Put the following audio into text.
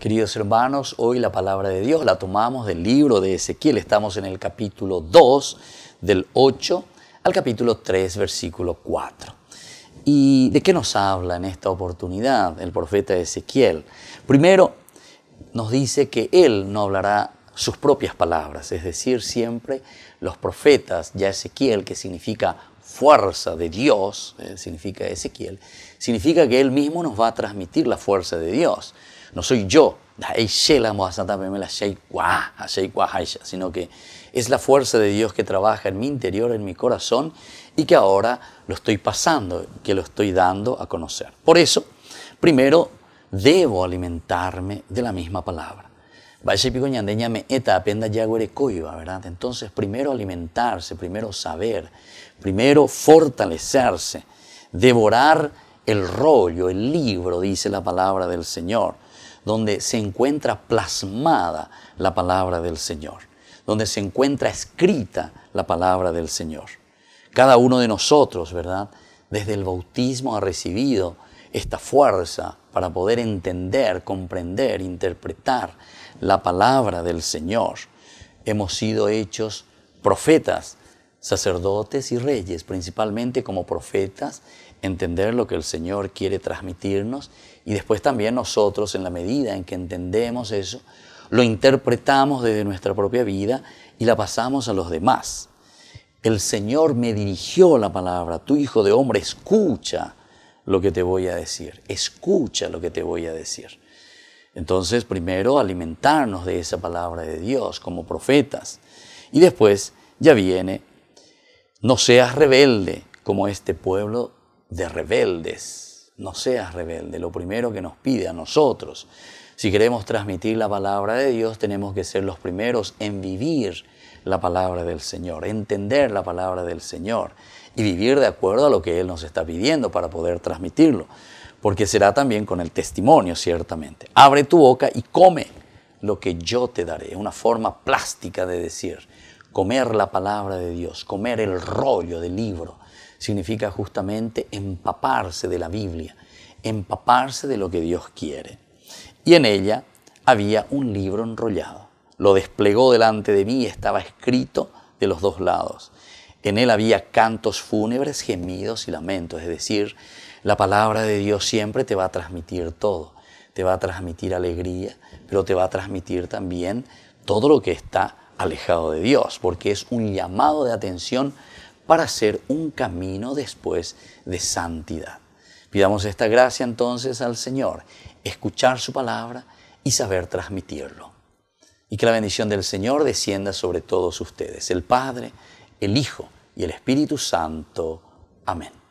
Queridos hermanos, hoy la palabra de Dios la tomamos del libro de Ezequiel. Estamos en el capítulo 2 del 8 al capítulo 3 versículo 4. ¿Y de qué nos habla en esta oportunidad el profeta Ezequiel? Primero, nos dice que él no hablará sus propias palabras, es decir, siempre los profetas, ya Ezequiel, que significa fuerza de Dios, eh, significa Ezequiel, significa que él mismo nos va a transmitir la fuerza de Dios no soy yo, sino que es la fuerza de Dios que trabaja en mi interior, en mi corazón, y que ahora lo estoy pasando, que lo estoy dando a conocer. Por eso, primero, debo alimentarme de la misma palabra. ¿verdad? Entonces, primero alimentarse, primero saber, primero fortalecerse, devorar el rollo, el libro, dice la palabra del Señor, donde se encuentra plasmada la palabra del Señor, donde se encuentra escrita la palabra del Señor. Cada uno de nosotros, ¿verdad? Desde el bautismo ha recibido esta fuerza para poder entender, comprender, interpretar la palabra del Señor. Hemos sido hechos profetas sacerdotes y reyes, principalmente como profetas, entender lo que el Señor quiere transmitirnos y después también nosotros, en la medida en que entendemos eso, lo interpretamos desde nuestra propia vida y la pasamos a los demás. El Señor me dirigió la palabra, tu hijo de hombre, escucha lo que te voy a decir, escucha lo que te voy a decir. Entonces, primero alimentarnos de esa palabra de Dios como profetas y después ya viene no seas rebelde como este pueblo de rebeldes. No seas rebelde. Lo primero que nos pide a nosotros, si queremos transmitir la palabra de Dios, tenemos que ser los primeros en vivir la palabra del Señor, entender la palabra del Señor y vivir de acuerdo a lo que Él nos está pidiendo para poder transmitirlo, porque será también con el testimonio, ciertamente. Abre tu boca y come lo que yo te daré, una forma plástica de decir, Comer la palabra de Dios, comer el rollo del libro, significa justamente empaparse de la Biblia, empaparse de lo que Dios quiere. Y en ella había un libro enrollado. Lo desplegó delante de mí y estaba escrito de los dos lados. En él había cantos fúnebres, gemidos y lamentos. Es decir, la palabra de Dios siempre te va a transmitir todo. Te va a transmitir alegría, pero te va a transmitir también todo lo que está alejado de Dios, porque es un llamado de atención para hacer un camino después de santidad. Pidamos esta gracia entonces al Señor, escuchar su palabra y saber transmitirlo. Y que la bendición del Señor descienda sobre todos ustedes, el Padre, el Hijo y el Espíritu Santo. Amén.